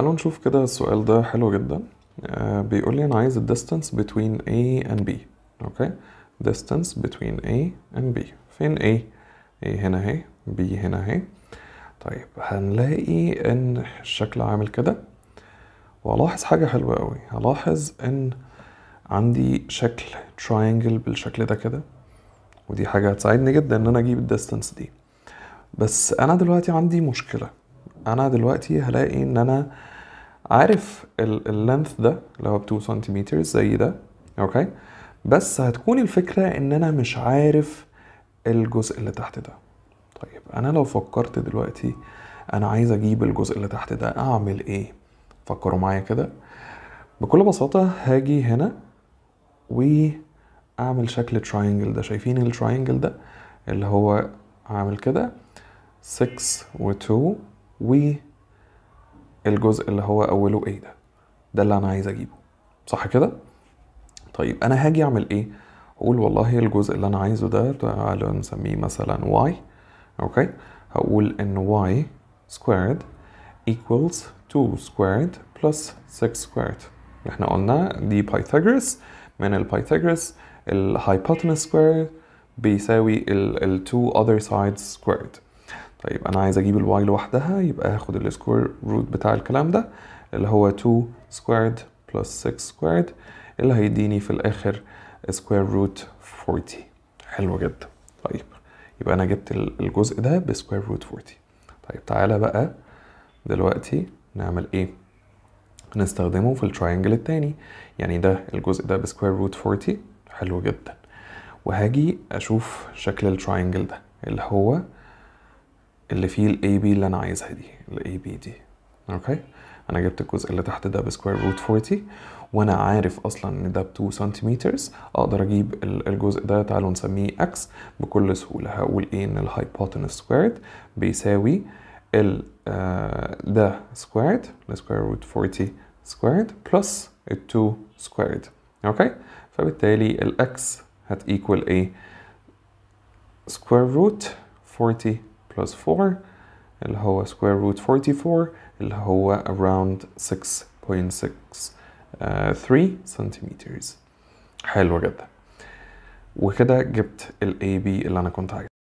تعالوا نشوف كده السؤال ده حلو جدا آه، بيقول لي انا عايز الديستانس between A and B اوكي distance between A and B فين A؟ A هنا اهي B هنا اهي طيب هنلاقي ان الشكل عامل كده والاحظ حاجة حلوة قوي هلاحظ ان عندي شكل تراينجل بالشكل ده كده ودي حاجة هتساعدني جدا ان انا اجيب الديستانس دي بس انا دلوقتي عندي مشكلة انا دلوقتي هلاقي ان انا عارف اللينث ده اللي هو ب 2 سنتيمتر زي ده اوكي بس هتكون الفكره ان انا مش عارف الجزء اللي تحت ده طيب انا لو فكرت دلوقتي انا عايز اجيب الجزء اللي تحت ده اعمل ايه فكروا معايا كده بكل بساطه هاجي هنا واعمل شكل تراينجل ده شايفين التراينجل ده اللي هو عامل كده 6 و 2 والجزء اللي هو اوله ايه ده ده اللي انا عايز اجيبه صح كده طيب انا هاجي اعمل ايه اقول والله الجزء اللي انا عايزه ده تعالى نسميه مثلا y اوكي هقول ان y squared equals 2 squared plus 6 squared احنا قلنا دي بايثاغورس من البايثاغورس الهايبوتنس squared بيساوي ال 2 other sides squared طيب انا عايز اجيب الواي لوحدها يبقى هاخد السكوير روت بتاع الكلام ده اللي هو 2 سكويرد بلس 6 سكويرد اللي هيديني في الاخر سكوير روت 40 حلو جدا طيب يبقى انا جبت الجزء ده بسكوير روت 40 طيب تعالى بقى دلوقتي نعمل ايه نستخدمه في التراينجل التاني يعني ده الجزء ده بسكوير روت 40 حلو جدا وهاجي اشوف شكل التراينجل ده اللي هو اللي فيه الاي بي اللي انا عايزها دي الاي بي دي اوكي انا جبت الجزء اللي تحت ده بسكوير روت 40 وانا عارف اصلا ان ده ب 2 سنتيمتر اقدر اجيب الجزء ده تعالوا نسميه اكس بكل سهوله هقول ايه ان الهايبوتنس سكويرد بيساوي ال آه، ده سكويرد السكوير روت 40 سكويرد بلس ال 2 سكويرد اوكي فبالتالي الاكس ايكوال ايه سكوير روت 40 plus 4 اللي هو square root 44 اللي هو around 6.63 سنتيمترز حلو جدا وكده جبت ال AB اللي أنا كنت عايزه